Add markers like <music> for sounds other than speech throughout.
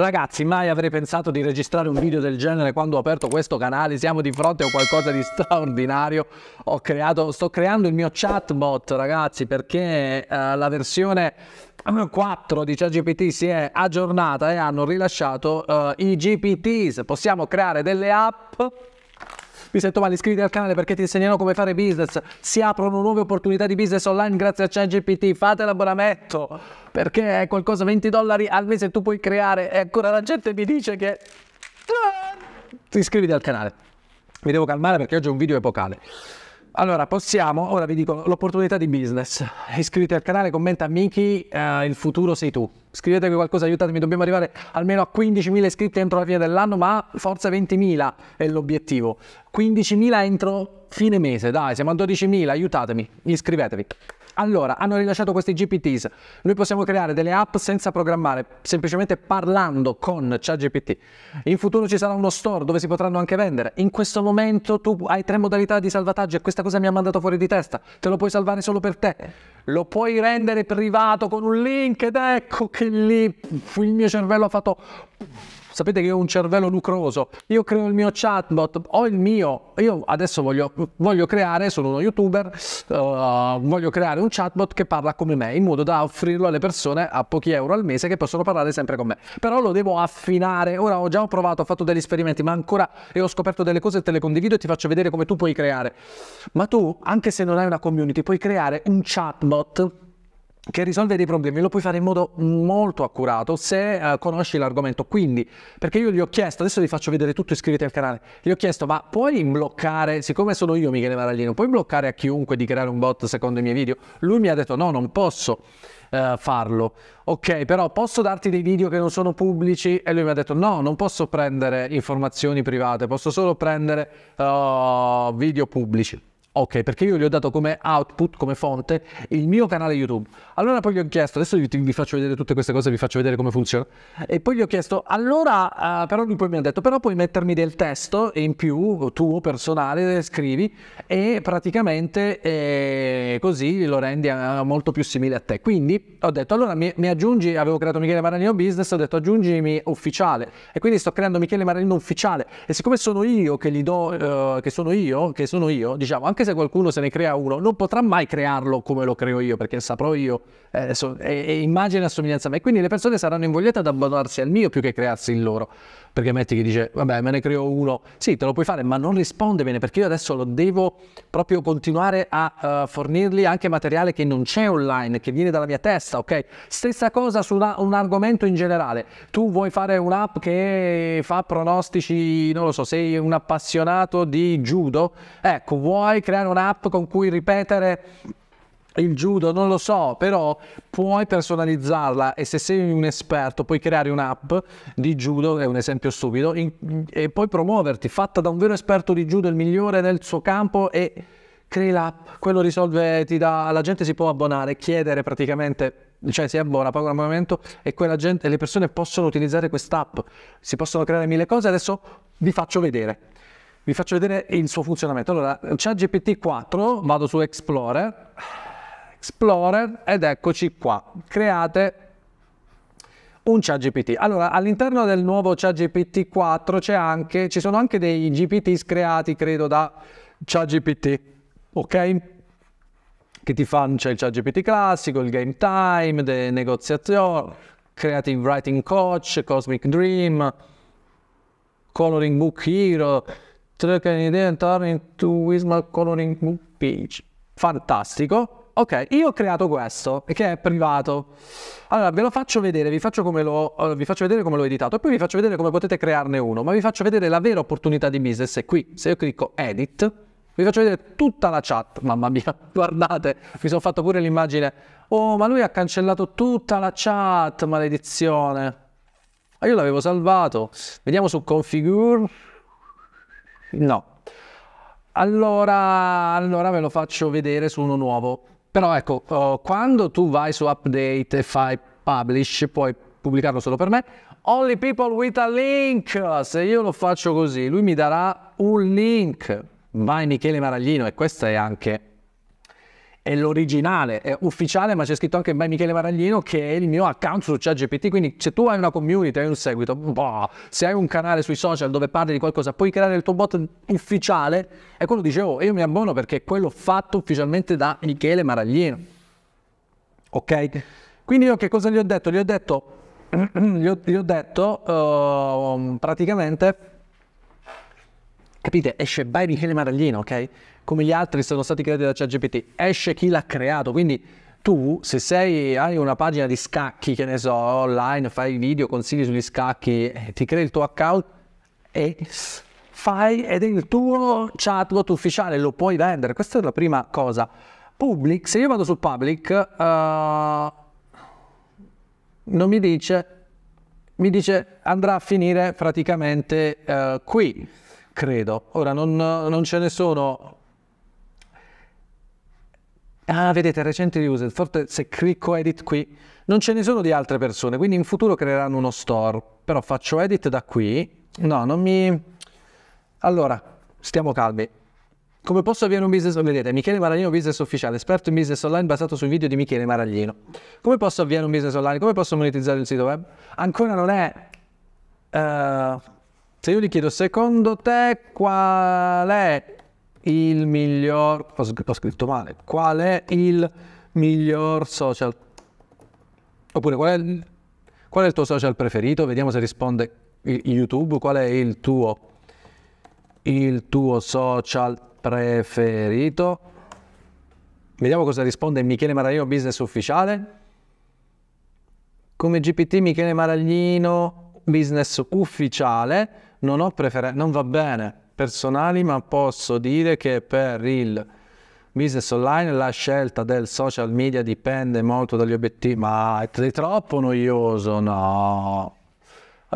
Ragazzi, mai avrei pensato di registrare un video del genere quando ho aperto questo canale, siamo di fronte a qualcosa di straordinario. Ho creato, sto creando il mio chatbot, ragazzi, perché uh, la versione 4 di ChatGPT si è aggiornata e hanno rilasciato uh, i GPTs. Possiamo creare delle app mi sento male, iscriviti al canale perché ti insegnano come fare business. Si aprono nuove opportunità di business online grazie a ChatGPT. Fate l'abbonamento perché è qualcosa 20 dollari al mese tu puoi creare. E ancora la gente mi dice che... Ah! ti Iscriviti al canale. Mi devo calmare perché oggi è un video epocale. Allora, possiamo, ora vi dico l'opportunità di business. Iscriviti al canale, commenta Miki, eh, il futuro sei tu. Scrivetevi qualcosa, aiutatemi, dobbiamo arrivare almeno a 15.000 iscritti entro la fine dell'anno, ma forza 20.000 è l'obiettivo. 15.000 entro fine mese, dai, siamo a 12.000, aiutatemi, iscrivetevi. Allora, hanno rilasciato questi GPTs. Noi possiamo creare delle app senza programmare, semplicemente parlando con ChatGPT. In futuro ci sarà uno store dove si potranno anche vendere. In questo momento tu hai tre modalità di salvataggio e questa cosa mi ha mandato fuori di testa. Te lo puoi salvare solo per te. Lo puoi rendere privato con un link ed ecco che lì il mio cervello ha fatto sapete che io ho un cervello lucroso, io creo il mio chatbot, ho il mio, io adesso voglio, voglio creare, sono uno youtuber, uh, voglio creare un chatbot che parla come me, in modo da offrirlo alle persone a pochi euro al mese che possono parlare sempre con me. Però lo devo affinare, ora ho già provato, ho fatto degli esperimenti, ma ancora e ho scoperto delle cose te le condivido e ti faccio vedere come tu puoi creare. Ma tu, anche se non hai una community, puoi creare un chatbot che risolve dei problemi lo puoi fare in modo molto accurato se uh, conosci l'argomento. Quindi, perché io gli ho chiesto, adesso vi faccio vedere tutto, iscriviti al canale, gli ho chiesto, ma puoi bloccare, siccome sono io Michele Maraglino, puoi bloccare a chiunque di creare un bot secondo i miei video? Lui mi ha detto no, non posso uh, farlo. Ok, però posso darti dei video che non sono pubblici? E lui mi ha detto no, non posso prendere informazioni private, posso solo prendere uh, video pubblici. Ok, perché io gli ho dato come output, come fonte, il mio canale YouTube. Allora poi gli ho chiesto, adesso vi faccio vedere tutte queste cose, vi faccio vedere come funziona. E poi gli ho chiesto, allora, uh, però lui poi mi ha detto, però puoi mettermi del testo in più, tuo, personale, scrivi, e praticamente eh, così lo rendi a, eh, molto più simile a te. Quindi ho detto, allora mi, mi aggiungi, avevo creato Michele Maranino Business, ho detto aggiungimi ufficiale. E quindi sto creando Michele Maranino ufficiale. E siccome sono io che gli do, uh, che sono io, che sono io, diciamo, anche anche se qualcuno se ne crea uno, non potrà mai crearlo come lo creo io, perché saprò io, eh, so, è, è immagine e assomiglianza a me. Quindi le persone saranno invogliate ad abbandonarsi al mio più che crearsi il loro. Perché metti che dice, vabbè, me ne creo uno, sì, te lo puoi fare, ma non risponde bene perché io adesso lo devo proprio continuare a uh, fornirgli anche materiale che non c'è online, che viene dalla mia testa, ok? Stessa cosa su una, un argomento in generale. Tu vuoi fare un'app che fa pronostici, non lo so, sei un appassionato di judo, ecco, vuoi creare un'app con cui ripetere il judo, non lo so, però puoi personalizzarla e se sei un esperto puoi creare un'app di judo, è un esempio stupido, in, e puoi promuoverti, fatta da un vero esperto di judo, il migliore nel suo campo e crei l'app, quello risolve, ti dà, la gente si può abbonare, chiedere praticamente, cioè si abbona, paga un abbonamento e quella gente, le persone possono utilizzare quest'app, si possono creare mille cose, adesso vi faccio vedere. Vi faccio vedere il suo funzionamento. Allora, c'è GPT-4, vado su Explorer, Explorer ed eccoci qua, create un ChatGPT. Allora, all'interno del nuovo ChatGPT 4 c'è anche, ci sono anche dei GPT creati, credo, da ChatGPT, ok? Che ti fanno, c'è il ChatGPT classico, il game time, le negoziazioni, creative writing coach, cosmic dream, coloring book hero, track an idea and turn into wisdom coloring book page. Fantastico, ok, io ho creato questo, che è privato. Allora, ve lo faccio vedere, vi faccio, lo, eh, vi faccio vedere come l'ho editato e poi vi faccio vedere come potete crearne uno, ma vi faccio vedere la vera opportunità di business è qui. Se io clicco edit, vi faccio vedere tutta la chat, mamma mia, <laughs> guardate, mi sono fatto pure l'immagine. Oh, ma lui ha cancellato tutta la chat, maledizione. Ma io l'avevo salvato. Vediamo su configure. No. Allora, allora ve lo faccio vedere su uno nuovo. Però ecco, uh, quando tu vai su update e fai publish, puoi pubblicarlo solo per me, only people with a link, se io lo faccio così, lui mi darà un link. Vai Michele Maraglino e questa è anche è l'originale, è ufficiale, ma c'è scritto anche by Michele Maraglino che è il mio account su ChatGPT. Quindi se tu hai una community, hai un seguito, boh, se hai un canale sui social dove parli di qualcosa, puoi creare il tuo bot ufficiale e quello dicevo, oh, io mi abbono perché è quello fatto ufficialmente da Michele Maraglino. Ok? Quindi io che cosa gli ho detto? Gli ho detto, <clears throat> gli ho, gli ho detto uh, praticamente Capite? Esce by Michele Maraglino, ok? Come gli altri sono stati creati da ChatGPT. Esce chi l'ha creato, quindi tu se sei, hai una pagina di scacchi, che ne so, online, fai video, consigli sugli scacchi, eh, ti crei il tuo account e fai ed è il tuo chatbot ufficiale, lo puoi vendere. Questa è la prima cosa. Public, se io vado sul public, uh, non mi dice, mi dice andrà a finire praticamente uh, qui credo. Ora non, non ce ne sono Ah, vedete, recente user, forse se clicco edit qui, non ce ne sono di altre persone, quindi in futuro creeranno uno store, però faccio edit da qui, no, non mi... Allora, stiamo calmi. Come posso avviare un business? Vedete, Michele Maraglino, business ufficiale, esperto in business online basato sui video di Michele Maraglino. Come posso avviare un business online? Come posso monetizzare il sito web? Ancora non è... Uh se io gli chiedo, secondo te qual è il miglior... Ho scritto male. Qual è il miglior social? Oppure qual è il, qual è il tuo social preferito? Vediamo se risponde YouTube. Qual è il tuo, il tuo social preferito? Vediamo cosa risponde Michele Maraglino, business ufficiale. Come GPT Michele Maraglino, business ufficiale non ho preferenze, non va bene personali, ma posso dire che per il business online la scelta del social media dipende molto dagli obiettivi, ma è troppo noioso, no.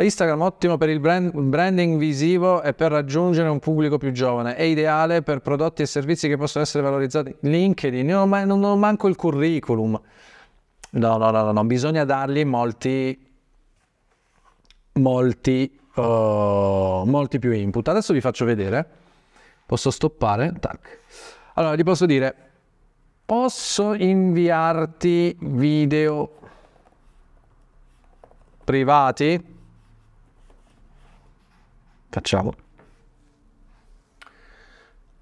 Instagram ottimo per il brand, branding visivo e per raggiungere un pubblico più giovane. È ideale per prodotti e servizi che possono essere valorizzati. LinkedIn, non, non ho manco il curriculum. No, no, no, no, no. bisogna dargli molti, molti oh, molti più input. Adesso vi faccio vedere. Posso stoppare? Tac. Allora, gli posso dire, posso inviarti video privati? Facciamo.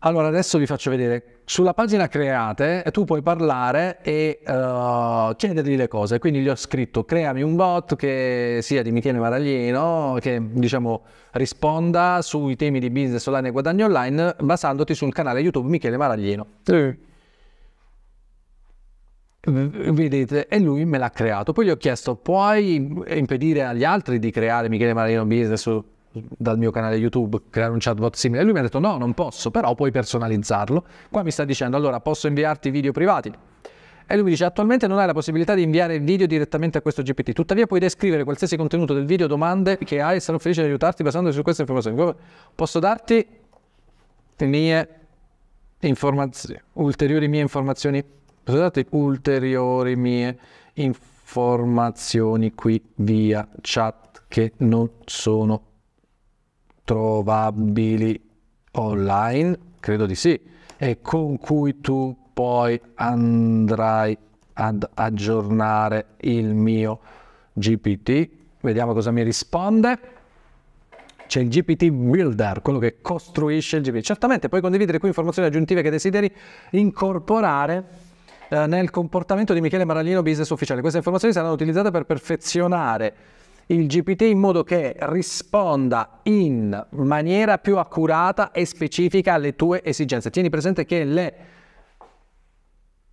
Allora, adesso vi faccio vedere sulla pagina create eh, tu puoi parlare e uh, chiedergli le cose. Quindi gli ho scritto creami un bot che sia di Michele Maraglino, che diciamo risponda sui temi di business online e guadagno online basandoti sul canale YouTube Michele Maraglino. Sì. Vedete, e lui me l'ha creato. Poi gli ho chiesto: puoi impedire agli altri di creare Michele Maraglino Business su dal mio canale YouTube creare un chatbot simile. Lui mi ha detto no, non posso, però puoi personalizzarlo. Qua mi sta dicendo allora posso inviarti video privati. E lui mi dice attualmente non hai la possibilità di inviare video direttamente a questo GPT, tuttavia puoi descrivere qualsiasi contenuto del video, domande che hai e sarò felice di aiutarti basandosi su queste informazioni. Posso darti le mie informazioni, ulteriori mie informazioni, posso darti ulteriori mie informazioni qui via chat che non sono trovabili online, credo di sì, e con cui tu poi andrai ad aggiornare il mio GPT. Vediamo cosa mi risponde. C'è il GPT Builder, quello che costruisce il GPT. Certamente puoi condividere qui informazioni aggiuntive che desideri incorporare eh, nel comportamento di Michele Maraglino, business ufficiale. Queste informazioni saranno utilizzate per perfezionare il GPT in modo che risponda in maniera più accurata e specifica alle tue esigenze. Tieni presente che le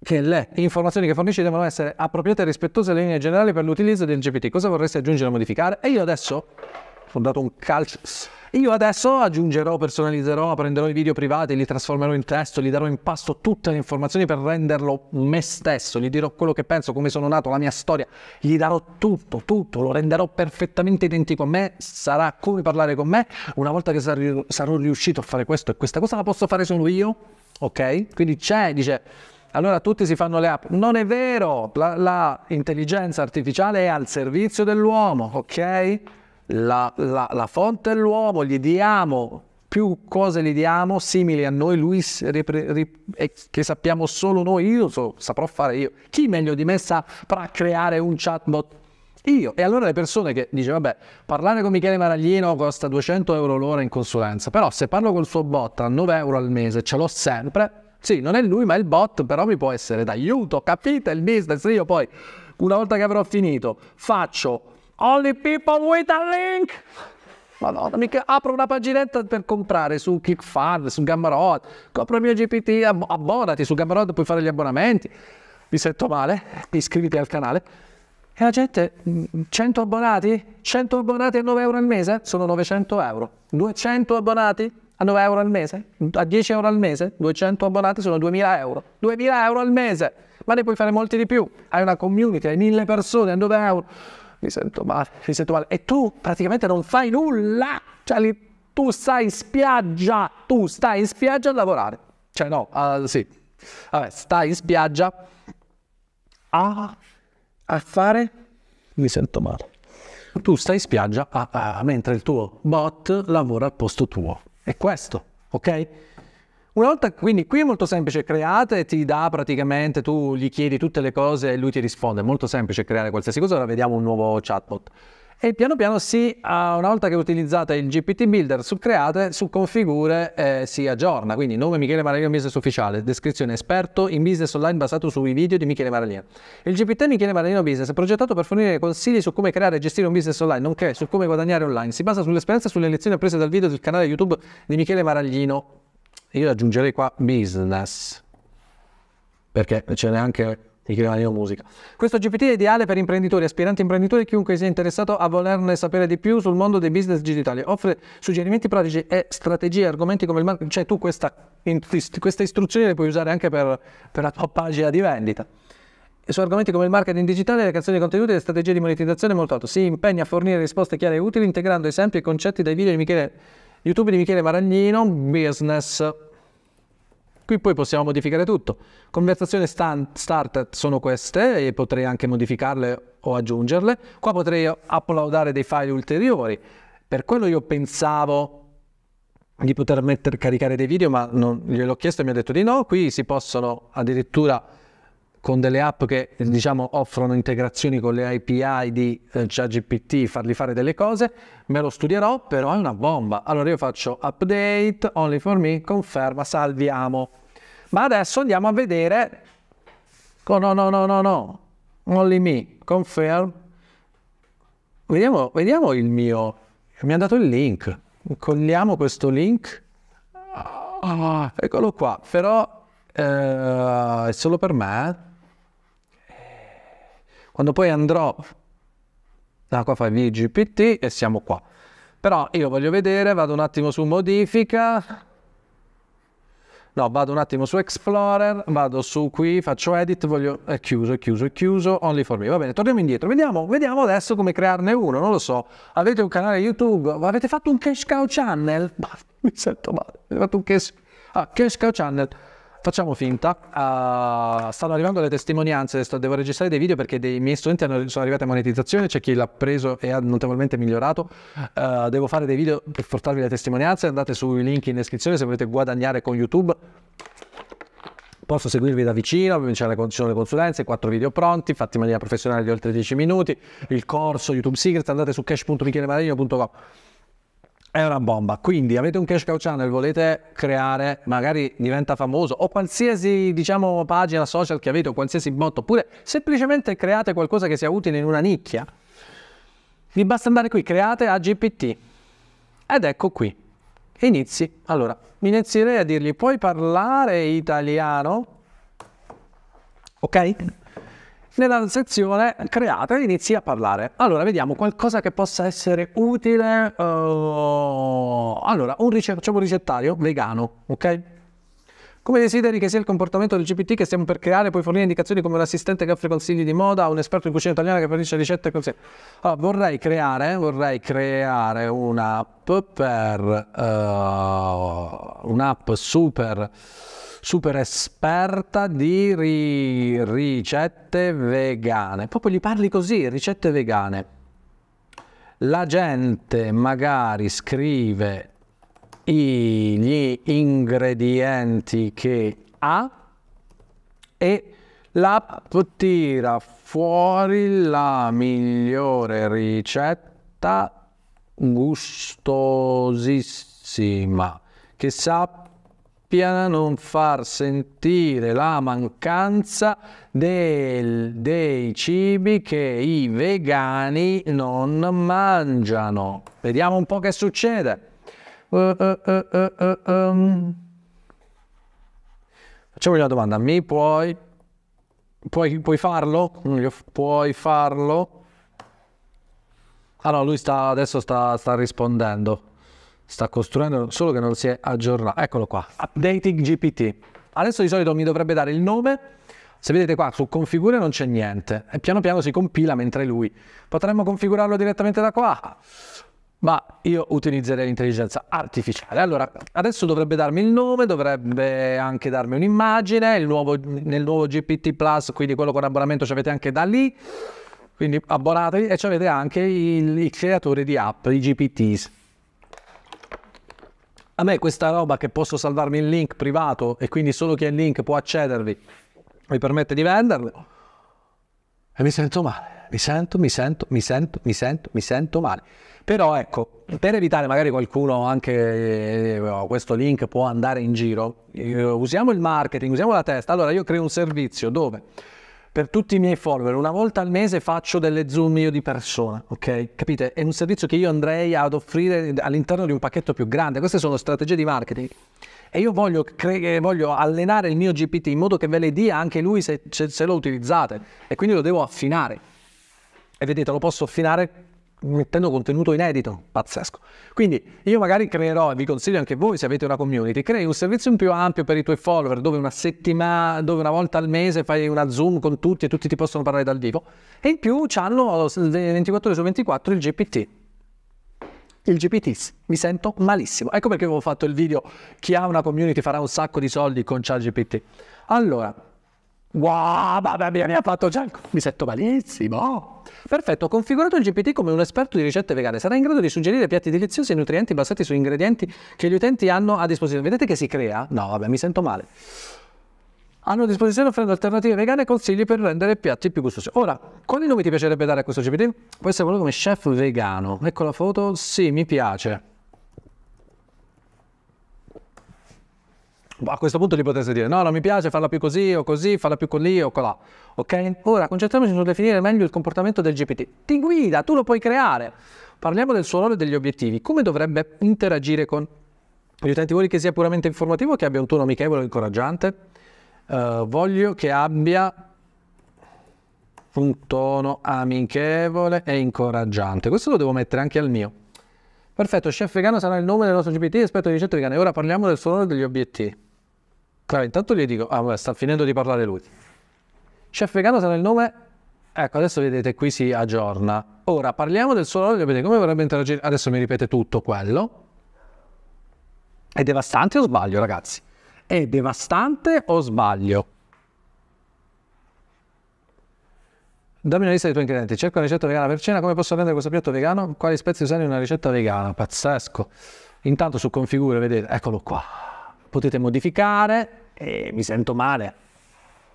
che le informazioni che fornisci devono essere appropriate e rispettose alle linee generali per l'utilizzo del GPT. Cosa vorresti aggiungere o modificare? E io adesso sono dato un calcio. Io adesso aggiungerò, personalizzerò, prenderò i video privati, li trasformerò in testo, gli darò in pasto tutte le informazioni per renderlo me stesso, gli dirò quello che penso, come sono nato, la mia storia, gli darò tutto, tutto, lo renderò perfettamente identico a me, sarà come parlare con me, una volta che sar- sarò riuscito a fare questo e questa cosa la posso fare solo io, ok? Quindi c'è, dice, allora tutti si fanno le app. Non è vero, la, la artificiale è al servizio dell'uomo, ok? la, la, la fonte è l'uomo, gli diamo più cose gli diamo simili a noi, lui che sappiamo solo noi, io so, saprò fare io. Chi meglio di me saprà creare un chatbot? Io. E allora le persone che dicono, vabbè, parlare con Michele Maraglino costa 200 euro l'ora in consulenza, però se parlo col suo bot a 9 euro al mese, ce l'ho sempre, sì, non è lui ma il bot, però mi può essere d'aiuto, capite il business? Io poi, una volta che avrò finito, faccio Only people with a link! Madonna, mica apro una paginetta per comprare su Kickfund, su Gammarod, compro il mio GPT, abbonati su Gammarod, puoi fare gli abbonamenti. Mi sento male, <laughs> iscriviti al canale. E la gente, 100 mm, abbonati? 100 abbonati a 9 euro al mese? Sono 900 euro. 200 abbonati a 9 euro al mese? A 10 euro al mese? 200 abbonati sono 2000 euro. 2000 euro al mese! Ma ne puoi fare molti di più. Hai una community, hai 1000 persone a 9 euro mi sento male, mi sento male. E tu praticamente non fai nulla, cioè li, tu stai in spiaggia, tu stai in spiaggia a lavorare. Cioè no, uh, sì, vabbè, stai in spiaggia a, a fare, mi sento male. Tu stai in spiaggia a, a, mentre il tuo bot lavora al posto tuo. È questo, ok? Una volta, quindi qui è molto semplice, create, ti dà praticamente, tu gli chiedi tutte le cose e lui ti risponde, è molto semplice creare qualsiasi cosa, ora vediamo un nuovo chatbot. E piano piano si, una volta che utilizzate il GPT Builder su Create, su Configure eh, si aggiorna. Quindi nome Michele Maraglione Business Ufficiale, descrizione esperto in business online basato sui video di Michele Maraglione. Il GPT Michele Maraglione Business è progettato per fornire consigli su come creare e gestire un business online, nonché su come guadagnare online. Si basa sull'esperienza e sulle lezioni apprese dal video del canale YouTube di Michele Maraglino io aggiungerei qua business, perché ce n'è anche di chi la musica. Questo GPT è ideale per imprenditori, aspiranti imprenditori e chiunque sia interessato a volerne sapere di più sul mondo dei business digitali. Offre suggerimenti pratici e strategie, argomenti come il marketing. Cioè tu questa, in, queste le puoi usare anche per, per la tua pagina di vendita su argomenti come il marketing digitale, le canzoni di contenuti, le strategie di monetizzazione e molto altro. Si impegna a fornire risposte chiare e utili integrando esempi e concetti dai video di Michele YouTube di Michele Maragnino, business. Qui poi possiamo modificare tutto. Conversazioni start sono queste e potrei anche modificarle o aggiungerle. Qua potrei uploadare dei file ulteriori. Per quello io pensavo di poter metter, caricare dei video, ma non, gliel'ho chiesto e mi ha detto di no. Qui si possono addirittura con delle app che diciamo, offrono integrazioni con le API di eh, ChatGPT, fargli fare delle cose, me lo studierò, però è una bomba. Allora io faccio update, only for me, conferma, salviamo. Ma adesso andiamo a vedere... Oh, no, no, no, no, no. Only me, confirm. Vediamo, vediamo il mio... Mi ha dato il link. Colliamo questo link. Ah, eccolo qua, però eh, è solo per me. Eh. Quando poi andrò, da qua fai VGPT e siamo qua. Però io voglio vedere, vado un attimo su modifica, no, vado un attimo su Explorer, vado su qui, faccio edit, voglio, è chiuso, è chiuso, è chiuso, only for me, va bene, torniamo indietro, vediamo, vediamo adesso come crearne uno, non lo so, avete un canale YouTube, avete fatto un cash cow channel, <laughs> mi sento male, avete fatto un cash, ah, cash cow channel, facciamo finta. Uh, stanno arrivando le testimonianze, sto, devo registrare dei video perché dei miei studenti hanno, sono arrivati a monetizzazione, c'è chi l'ha preso e ha notevolmente migliorato. Uh, devo fare dei video per portarvi le testimonianze, andate sui link in descrizione se volete guadagnare con YouTube. Posso seguirvi da vicino, ci sono le consulenze, quattro video pronti, fatti in maniera professionale di oltre 10 minuti, il corso YouTube Secret, andate su cash.michelemarino.com. È una bomba, quindi avete un cash cow channel, volete creare, magari diventa famoso, o qualsiasi diciamo, pagina social che avete, o qualsiasi bot, oppure semplicemente create qualcosa che sia utile in una nicchia. Vi basta andare qui, create a GPT. Ed ecco qui. Inizi. Allora, inizierei a dirgli, puoi parlare italiano? Ok? nella sezione creata inizi a parlare. Allora, vediamo qualcosa che possa essere utile. Uh, allora, un ricett- facciamo un ricettario vegano, ok? Come desideri che sia il comportamento del GPT che stiamo per creare, puoi fornire indicazioni come un assistente che offre consigli di moda, un esperto in cucina italiana che fornisce ricette e consigli. Allora, vorrei creare, vorrei creare un'app per uh, un'app super super esperta di ri- ricette vegane. Proprio gli parli così, ricette vegane. La gente magari scrive i- gli ingredienti che ha e l'app tira fuori la migliore ricetta gustosissima che sappia sappiano non far sentire la mancanza del, dei cibi che i vegani non mangiano. Vediamo un po' che succede. Uh, uh, uh, uh, uh um. Facciamo una domanda, mi puoi, puoi, puoi farlo? Puoi farlo? Ah no, lui sta, adesso sta, sta rispondendo sta costruendo, solo che non si è aggiornato. Eccolo qua, updating GPT. Adesso di solito mi dovrebbe dare il nome, se vedete qua su configura non c'è niente, e piano piano si compila mentre lui. Potremmo configurarlo direttamente da qua, ma io utilizzerei l'intelligenza artificiale. Allora, adesso dovrebbe darmi il nome, dovrebbe anche darmi un'immagine, nuovo, nel nuovo GPT Plus, quindi quello con abbonamento ci avete anche da lì, quindi abbonatevi e ci avete anche i creatori di app, i GPTs. A me questa roba che posso salvarmi il link privato e quindi solo chi ha il link può accedervi, mi permette di venderlo. E mi sento male, mi sento, mi sento, mi sento, mi sento, mi sento male. Però ecco, per evitare magari qualcuno anche eh, oh, questo link può andare in giro, eh, usiamo il marketing, usiamo la testa. Allora io creo un servizio dove per tutti i miei follower, una volta al mese faccio delle zoom io di persona, ok? Capite? È un servizio che io andrei ad offrire all'interno di un pacchetto più grande. Queste sono strategie di marketing. E io voglio, cre- eh, voglio allenare il mio GPT in modo che ve le dia anche lui se, se, se lo utilizzate. E quindi lo devo affinare. E vedete, lo posso affinare mettendo contenuto inedito, pazzesco. Quindi io magari creerò, e vi consiglio anche voi se avete una community, crei un servizio più ampio per i tuoi follower, dove una settimana, dove una volta al mese fai una Zoom con tutti e tutti ti possono parlare dal vivo, e in più hanno 24 ore su 24 il GPT. Il GPT, mi sento malissimo. Ecco perché avevo fatto il video, chi ha una community farà un sacco di soldi con ChatGPT. Allora, Wow, vabbè, mia, mi ha fatto già... Mi sento malissimo! Perfetto, ho configurato il GPT come un esperto di ricette vegane. Sarà in grado di suggerire piatti deliziosi e nutrienti basati su ingredienti che gli utenti hanno a disposizione. Vedete che si crea? No, vabbè, mi sento male. Hanno a disposizione offrendo alternative vegane e consigli per rendere piatti più gustosi. Ora, quali nomi ti piacerebbe dare a questo GPT? Può essere quello come chef vegano. Ecco la foto. Sì, mi piace. a questo punto gli potesse dire no, non mi piace farla più così o così, farla più con lì o con là. Ok? Ora concentriamoci sul definire meglio il comportamento del GPT. Ti guida, tu lo puoi creare. Parliamo del suo ruolo e degli obiettivi. Come dovrebbe interagire con gli utenti? Vuoi che sia puramente informativo, o che abbia un tono amichevole e incoraggiante? Uh, voglio che abbia un tono amichevole e incoraggiante. Questo lo devo mettere anche al mio. Perfetto, Chef Vegano sarà il nome del nostro GPT, aspetto di ricetta vegana. E ora parliamo del suo ruolo e degli obiettivi. Allora, intanto gli dico, ah, beh, sta finendo di parlare lui. Chef vegano sarà il nome? Ecco, adesso vedete qui si aggiorna. Ora parliamo del suo olio, vedete come vorrebbe interagire. Adesso mi ripete tutto quello. È devastante o sbaglio, ragazzi? È devastante o sbaglio? Dammi una lista dei tuoi ingredienti. Cerco una ricetta vegana per cena. Come posso rendere questo piatto vegano? Quali spezie usare in una ricetta vegana? Pazzesco. Intanto su configure, vedete, eccolo qua potete modificare e mi sento male.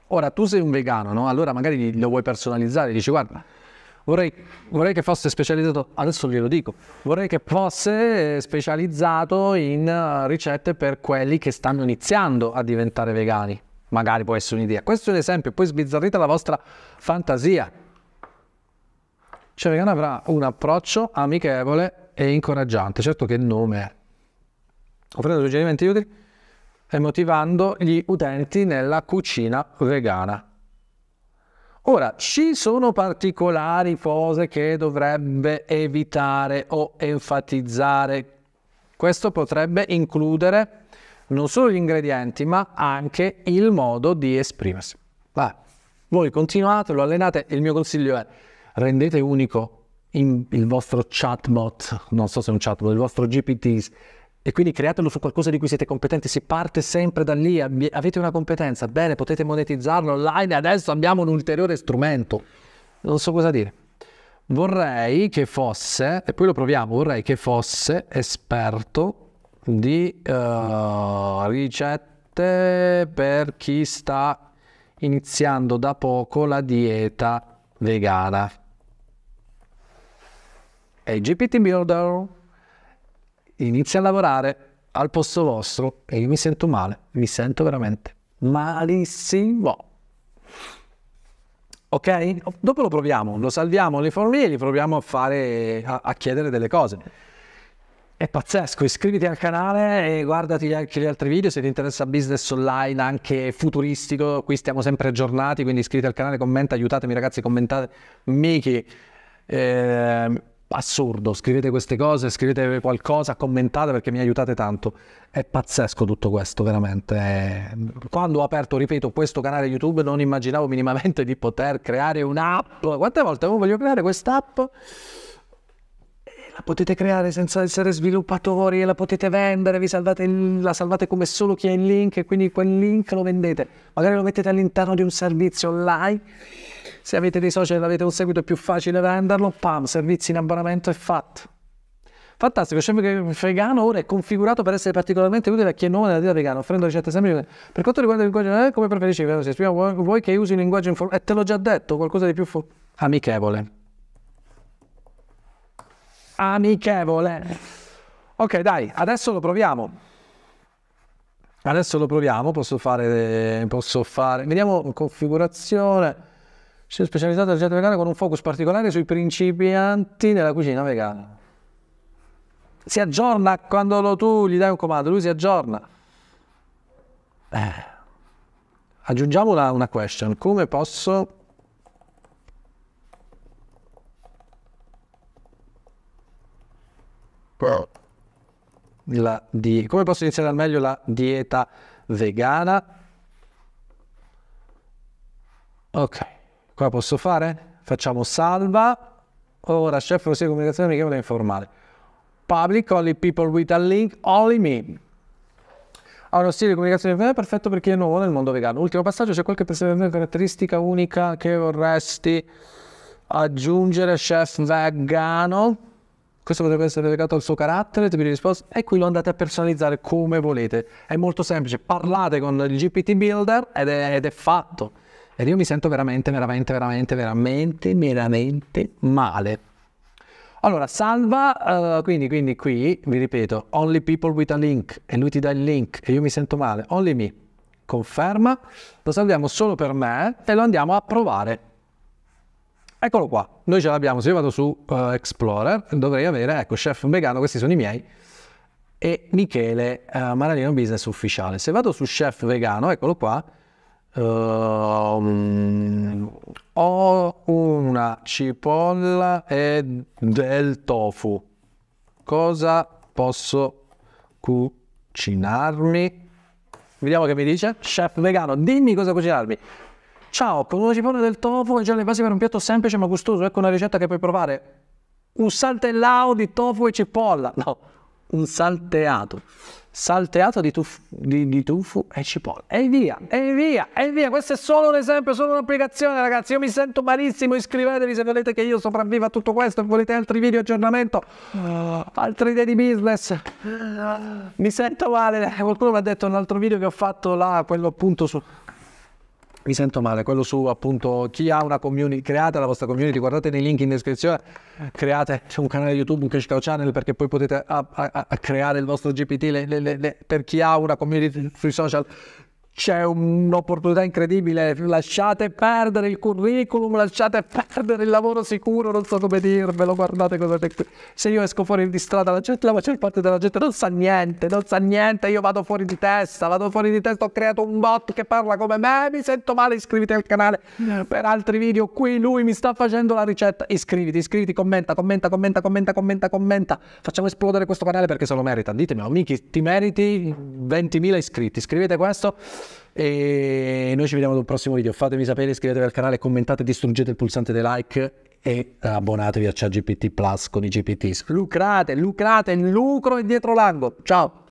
Ora, tu sei un vegano, no? Allora magari lo vuoi personalizzare, dici guarda, vorrei, vorrei che fosse specializzato, adesso glielo dico, vorrei che fosse specializzato in eh, ricette per quelli che stanno iniziando a diventare vegani. Magari può essere un'idea. Questo è un esempio, poi sbizzarrite la vostra fantasia. Cioè, vegano avrà un approccio amichevole e incoraggiante. Certo che il nome è. Offrendo suggerimenti utili e motivando gli utenti nella cucina vegana. Ora, ci sono particolari cose che dovrebbe evitare o enfatizzare. Questo potrebbe includere non solo gli ingredienti, ma anche il modo di esprimersi. Vai. Voi continuate, lo allenate. Il mio consiglio è rendete unico il vostro chatbot, non so se è un chatbot, il vostro GPT e quindi createlo su qualcosa di cui siete competenti, si parte sempre da lì, avete una competenza, bene, potete monetizzarlo online, adesso abbiamo un ulteriore strumento, non so cosa dire. Vorrei che fosse, e poi lo proviamo, vorrei che fosse esperto di uh, ricette per chi sta iniziando da poco la dieta vegana. E GPT Builder inizia a lavorare al posto vostro e io mi sento male, mi sento veramente malissimo. Ok? Dopo lo proviamo, lo salviamo le formule e li proviamo a fare, a, a chiedere delle cose. È pazzesco, iscriviti al canale e guardati anche gli altri video se ti interessa business online, anche futuristico, qui stiamo sempre aggiornati, quindi iscriviti al canale, commenta, aiutatemi ragazzi, commentate, Miki, eh, assurdo. Scrivete queste cose, scrivete qualcosa, commentate perché mi aiutate tanto. È pazzesco tutto questo, veramente. Eh, quando ho aperto, ripeto, questo canale YouTube non immaginavo minimamente di poter creare un'app. Quante volte voglio creare quest'app? La potete creare senza essere sviluppatori, la potete vendere, salvate il, la salvate come solo chi ha il link e quindi quel link lo vendete. Magari lo mettete all'interno di un servizio online se avete dei social e avete un seguito, è più facile venderlo. Pam, servizi in abbonamento è fatto. Fantastico, che il Vegano ora è configurato per essere particolarmente utile a chi è nuovo nella dieta vegana, offrendo ricette semplici. Per quanto riguarda il linguaggio, eh, come preferisci? Se prima vuoi, vuoi che usi il linguaggio informale? Eh, te l'ho già detto, qualcosa di più amichevole. Amichevole. Ok, dai, adesso lo proviamo. Adesso lo proviamo, posso fare, posso fare, vediamo configurazione, si è specializzata nel gelato vegano con un focus particolare sui principianti della cucina vegana. Si aggiorna quando lo, tu gli dai un comando, lui si aggiorna. Eh. Aggiungiamo una, una question. Come posso La, di, come posso iniziare al meglio la dieta vegana? Ok. Qua posso fare? Facciamo salva. Ora chef prosegue comunicazione amichevole informale. Public, only people with a link, only me. Ha uno stile di comunicazione informale perfetto per chi è nuovo nel mondo vegano. Ultimo passaggio, c'è qualche caratteristica unica che vorresti aggiungere, chef vegano? questo potrebbe essere legato al suo carattere, tipo di risposta, e qui lo andate a personalizzare come volete. È molto semplice, parlate con il GPT Builder ed è, ed è fatto ed io mi sento veramente, veramente, veramente, veramente, veramente male. Allora, salva, uh, quindi, quindi qui, vi ripeto, only people with a link, e lui ti dà il link, e io mi sento male, only me, conferma, lo salviamo solo per me, e lo andiamo a provare. Eccolo qua, noi ce l'abbiamo, se io vado su uh, Explorer, dovrei avere, ecco, chef vegano, questi sono i miei, e Michele uh, eh, Maranino Business Ufficiale. Se vado su chef vegano, eccolo qua, Um, ho una cipolla e del tofu. Cosa posso cucinarmi? Vediamo che mi dice. Chef vegano, dimmi cosa cucinarmi. Ciao, con una cipolla e del tofu e già le basi per un piatto semplice ma gustoso. Ecco una ricetta che puoi provare. Un saltellao di tofu e cipolla. No, un salteato. Salteato di, tuf, di, di tufu e cipolla. E via, e via, e via. Questo è solo un esempio, solo un'applicazione, ragazzi. Io mi sento malissimo. Iscrivetevi se volete che io sopravviva a tutto questo e volete altri video aggiornamento, ah. altre idee di business. Mi sento male. Qualcuno mi ha detto un altro video che ho fatto là, quello appunto su mi sento male, quello su appunto chi ha una community, create la vostra community, guardate nei link in descrizione, create un canale YouTube, un Cashcow Channel perché poi potete a, a, a creare il vostro GPT le, le, le, per chi ha una community sui social, c'è un'opportunità incredibile, lasciate perdere il curriculum, lasciate perdere il lavoro sicuro, non so come dirvelo, guardate cosa c'è qui. Se io esco fuori di strada, la, gente, la maggior parte della gente non sa niente, non sa niente, io vado fuori di testa, vado fuori di testa, ho creato un bot che parla come me, mi sento male, iscriviti al canale certo. per altri video, qui lui mi sta facendo la ricetta, iscriviti, iscriviti, commenta, commenta, commenta, commenta, commenta, commenta, facciamo esplodere questo canale perché se lo merita, ditemi, amici, ti meriti 20.000 iscritti, scrivete questo e noi ci vediamo ad un prossimo video. Fatemi sapere, iscrivetevi al canale, commentate, distruggete il pulsante dei like e abbonatevi a ChatGPT Plus con i GPT. Lucrate, lucrate, lucro è dietro l'angolo. Ciao!